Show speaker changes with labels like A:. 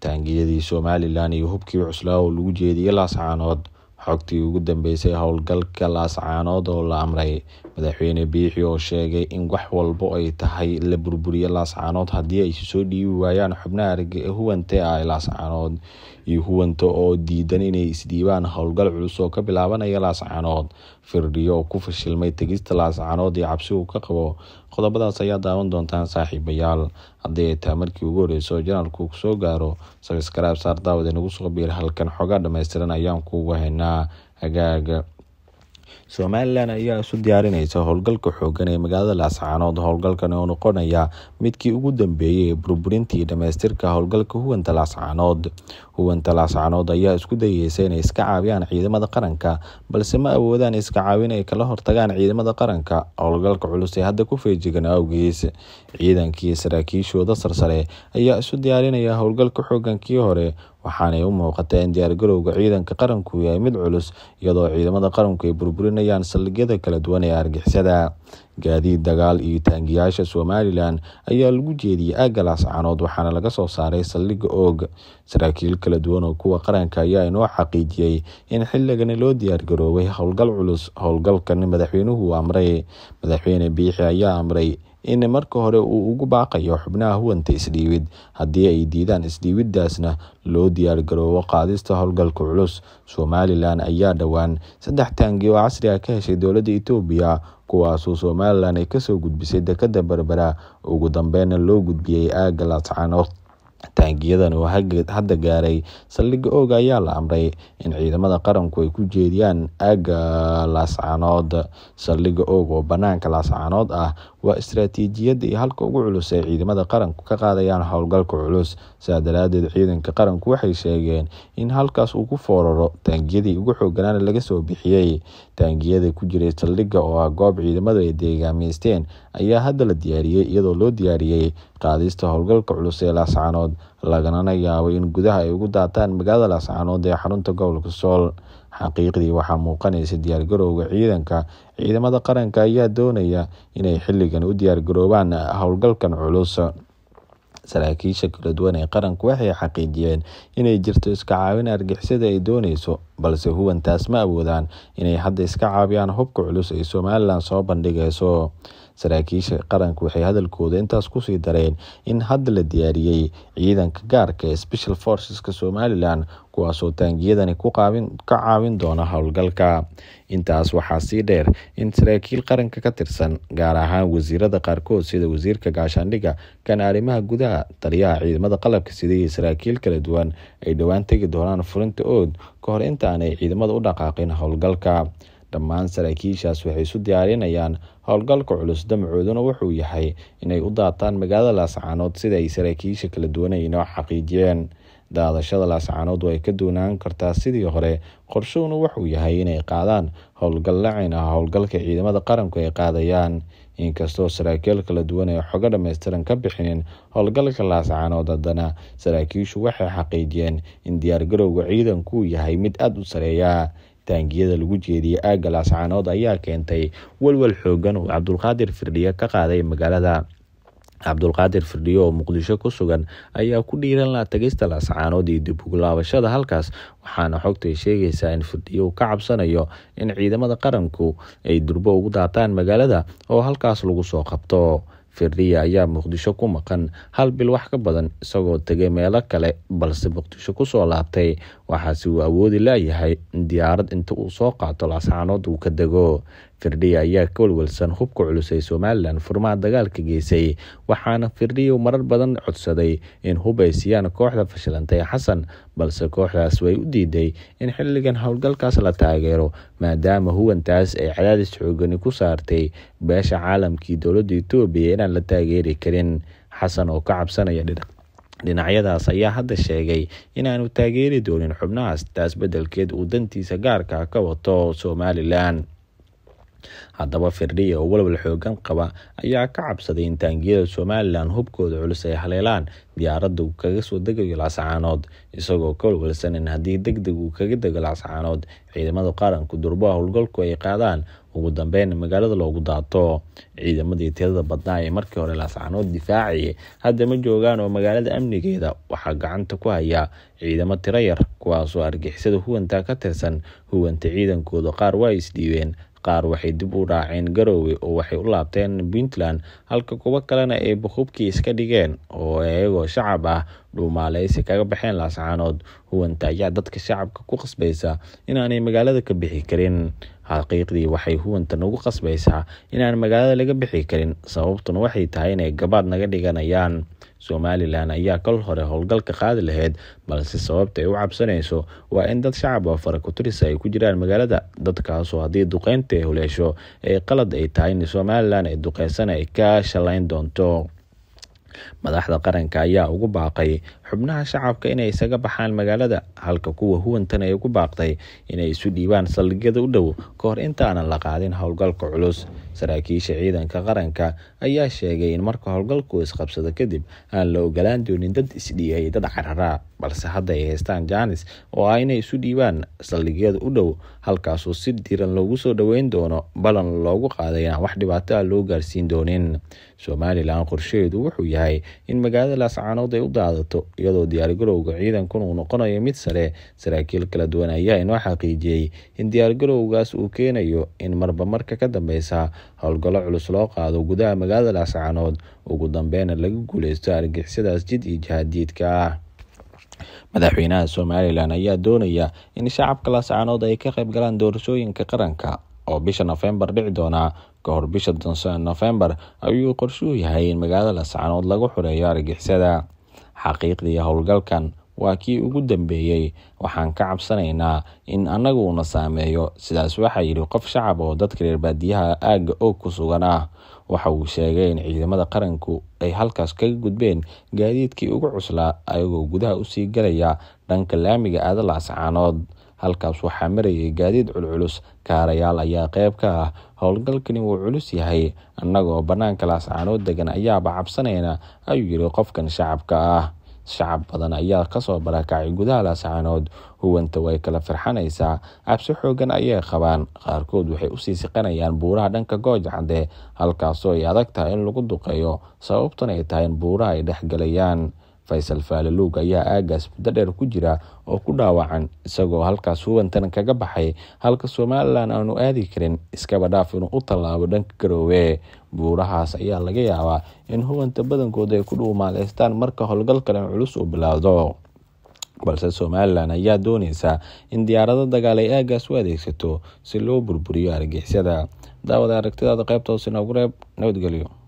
A: taangiyadii somalilan iyo hubkii cuslaa oo lagu jeediyey laascaanood xogtii ugu dambeysay howlgalka laascaanood oo la amray madaxweyne biixi oo sheegay in wax walbo ay tahay la burburiye laascaanood haddii ay soo dhiibi waayaan xubnaha huwante ah laascaanood iyo huwanta oo diidan inay isdhiibaan howlgal culus oo ka bilaabanaya laascaanood firdhiyo oo ku fashilmay tegista laascaanood iyo cabsi uu ka qabo qodobadaas ayaa daawan doontaan saaxiibayaal haddii ay tahay markii ugu oo horreysoo janaalku kusoo gaaro sabiskaraaib saar daawad inagu soo biir halkan xoogaa dhammaystiran ayaan kuugu haynaa hagaaga somalilan ayaa isu diyaarinaysa howlgalka xoogan ee magaalada laascaanood howlgalkan oo noqonaya midkii ugu dambeeyey ee burburintii dhammaystirka howlgalka huwanta laascaanood huwanta laascaanood ayaa isku dayeysa inay iska caabiyaan ciidamada qaranka balse ma awoodaan iska caawin ay kala hortagaan ciidamada qaranka howlgalka culus ee hadda ku feejigan awgiis ciidankii saraakiishooda sarsare ayaa isu diyaarinaya howlgalka xoogankii hore waxaanay u muuqataa in diyaargarowga ciidanka qaranku yahay mid culus iyadoo ciidamada qaranku ay burburinayaan saldhigyada kala duwan ee argixisada gaadiid dagaal iyo taangiyaasha somalilan ayaa lagu jeediyey aagalaas canood waxaana laga soo saaray saldhigga oog saraakiil kala duwan oo kuwa qaranka ayaa inoo xaqiijiyey in xilligani loo diyaargaroobay howlgal culus howlgalkani madaxweynuhu amray madaxweyne biixi ayaa amray in marka hore uu ugu baaqayo xubnaha huwanta isdhiibid haddii ay diidaan isdhiibiddaasna loo diyaargaroobo qaadista howlgalka culus somalilan ayaa dhowaan saddex taangi oo casriga ah ka heshay dowladda etoobiya kuwaasuu somalilan ay kasoo gudbisay dekada berbera ugu dambeyna loo gudbiyey aaga laascanood taangiyadan oo hadda gaaray saldhiga ooga ayaa la amray in ciidamada qaranku ay ku jeediyaan aagga laascanood saldhigga oog oo banaanka laascanood ah waa istaraatiijiyadda iyo halka ugu culus ay ciidamada qaranku ka qaadayaan howlgalka culus sidaa daraadeed ciidanka qaranku waxay sheegeen in halkaas uu ku fooraro taangiyadii ugu xooganaana laga soo bixiyey taangiyada ku jiray saldhigga oo ah goob ciidamadu ay deegaameysteen ayaa hadda la diyaariyey iyadoo loo diyaariyey qaadista howlgalka culus ee laascanood laganana yaabo in gudaha ay ugu daataan magaalada laascanood ee xarunta gobolka sool xaqiiqdii waxaa muuqanaysa diyaargarowga ciidanka ciidamada qaranka ayaa doonaya inay xilligan u diyaargaroobaan howlgalkan culus saraakiisha kala duwan ee qaranku waxay xaqiijiyeen inay jirto iska caawin argixisada ay dooneyso balse huwantaas ma awoodaan inay hadda iska caabiyaan hubka culus ay somalilan soo bandhigayso saraakiisha qaranku waxay hadalkooda intaas kusii dareen in hadda la diyaariyey ciidanka gaarka ee special forceska somalilan kuwaasoo taangiyadani ka caawin doona howlgalka intaas waxaa sii dheer in saraakiil qaranka ka tirsan gaar ahaan wasiirada qaarkood sida wasiirka gaashaandhiga kana arrimaha gudaha taliyaha ciidamada qalabka sida iyo saraakiil kala duwan ay dhowaan tegi doonaan furinta ood ka hor intaanay ciidamada u dhaqaaqin howlgalka dhammaan saraakiishaas waxay isu diyaarinayaan howlgalka culus damcooduna wuxuu yahay inay u daataan magaalada laascaanood sida ay saraakiisha kala duwanayno xaqiijiyeen daadashada laascaanood way ka duunaan kartaa sidii hore qorshuhuna wuxuu yahay inay qaadaan howlgal lacin ah howlgalka ciidamada qaranku ay qaadayaan inkastoo saraakiil kala duwan ay xogo dhammaystiran ka bixinin howlgalka laascaanood haddana saraakiishu waxay xaqiijiyeen in diyaargarowga ciidankuu yahay mid aada u sareeya taangiyada lagu jeediyey aagga laascaanood ayaa keentay walwal xoogan uu cabdulqaadir firdhiye ka qaaday magaalada cabdulqaadir firdhiyo oo muqdisho ku sugan ayaa ku dhiiran la tagista laascaanood iyo dib uglaabashada halkaas waxaana xogtay sheegaysaa in firdhiyo uu ka cabsanayo in ciidamada qaranku ay durbo ugu daataan magaalada oo halkaas lagu soo qabto firdiya ayaa muqdisho ku maqan hal bil wax ka badan isagoo tegay meelo kale balse muqdisho kusoo laabtay waxaase uu awoodi leeyahay diyaarad inta uu soo qaato laascaanood uu ka dego firdhiye ayaa ka welwalsan hubka culusay somalilan furmaha dagaalka geysay waxaana firdhiye marar badan codsaday in hub ay siiyaan kooxda fashilantay xasan balse kooxdaas way u diiday in xilligan howlgalkaas la taageero maadaama huwantaas ay cadaadis xoogani ku saartay beesha caalamkii dowladda etoobiya inaan la taageeri karin xasan oo ka cabsanaya dhinacyadaas ayaa hadda sheegay inaanu taageeri doonin xubnahaas taas beddelkeed uu dantiisa gaarka ka wato somalilan haddaba firdhiya oo walwal xoogan qaba ayaa ka cabsaday in taangiyada somalilan hubkooda culus ay haleelaan diyaaradda uu kaga soo degayo laascaanood isagoo ka walwalsan in haddii deg deg uu kaga dego laascaanood ciidamada qaranku durbaha howlgalku ay qaadaan ugu dambeyn magaalada loogu daato ciidamadii tirada badnaa ee markii hore laascaanood difaacayay hadda ma joogaan oo magaalada amnigeeda waxaa gacanta ku hayaa ciidamo tiro yar kuwaasoo argixisada huwanta ka tirsan huwanta ciidankooda qaar waa isdhiibeen qaar waxay dib u dhaaceen garowe oo waxay u laabteen puntland halka kuwo kalena ay buqubkii iska dhigeen oo iyagoo shacab ah dhuumaalaysi kaga baxeen laascaanood huwanta ayaa dadka shacabka ku qasbaysa inaanay magaalada ka bixi karin xaqiiqdii waxay huwanta nagu qasbaysaa inaan magaalada laga bixi karin sababtuna waxay tahay inay gabaad naga dhiganayaan somalilan ayaa kal hore howlgalka qaadi lahayd balse sababta ay u cabsanayso waa in dad shacab oo fara kutirisa ay ku jiraan magaalada dadkaasoo haddii duqeynta ay huleesho ee qalad ay tahay in somalilan ay duqeysan ay ka shalayn doonto madaxda qaranka ayaa ugu baaqay xubnaha shacabka inay isaga baxaan magaalada halka kuwa huwantan ay ugu baaqday inay isu dhiibaan saldhigyada u dhow ka hor intaanan la qaadin howlgalka culus saraakiisha ciidanka qaranka ayaa sheegay in marka howlgalku isqabsado kadib aan la ogolaan doonin dad isdhigay dad carara balse hadda ay haystaan jaanis oo ah inay isu dhiibaan saldhigyada u dhow halkaasoo si diran loogu soo dhoweyn doono balan loogu qaaday inaan wax dhibaato ah loo gaarsiin doonin somalilan qorsheheedu wuxuu yahay in magaalada laascaanood ay u daadato iyadoo diyaargarowga ciidankan uu noqonayo mid sare saraakiil kala duwan ayaa inoo xaqiijiyey in diyaargarowgaas uu keenayo in marba marka ka dambeysa howlgallo culus loo qaado gudaha magaalada dhascaanood ugu dambeyna laga guuleysto argixisadaas jid iyo jihaadiidka ah madaxweynaha somalilan ayaa doonaya in shacabka laascaanood ay ka qayb galaan doorashooyinka qaranka oo bisha nofembar dhici doonaa kahor bisha nofembar ayuu qorshuu yahay in magaalada laascaanood lagu xureeyo argixisada xaqiiqdii howlgalkan waa kii ugu dambeeyey waxaan ka cabsanaynaa in annagu una saameeyo sidaas waxaa yidhi qof shacab oo dadka reer baadiyaha aagga og ku sugan ah waxa uu sheegay in ciidamada qaranku ay halkaas kaga gudbeen gaadiidkii ugu cuslaa ayagoo gudaha usii galaya dhanka laamiga aada ah laascaanood halkaas waxaa marayay gaadiid culculus kaarayaal ayaa qayb ka ah howlgalkani wuu culus yahay annagoo bannaanka laascaanood degan ayaaba cabsanayna ayuu yidhi qofkan shacabka ah shacab badan ayaa kasoo barakacay gudaha laascaanood huwanta way kala farxanaysaa cabsi xooggan ayay qabaan qaarkood waxay usii siqanayaan buuraha dhanka gooja halkaasoo ay adag tahay in lagu duqeeyo sababtan ay tahay in buuraha ay dhex galayaan faysal faalalowg ayaa aagaas muddo dheer ku jira oo ku dhaawacan isagoo halkaas hubantaran kaga baxay halka somalilan aanu aadi karin iskaba dhaaf inuu u tallaabo dhanka garoowe buurahaas ayaa laga yaabaa in hubanta badankood ay ku dhuumaaleystaan marka howlgalkalan culus uu bilaawdo balse somalilan ayaa dooneysa in diyaarado dagaal ay aagaas u adeegsato si loo burburiyo argixisada daawada aragtidaada qaybta hoose noogu reeb nabadgelyo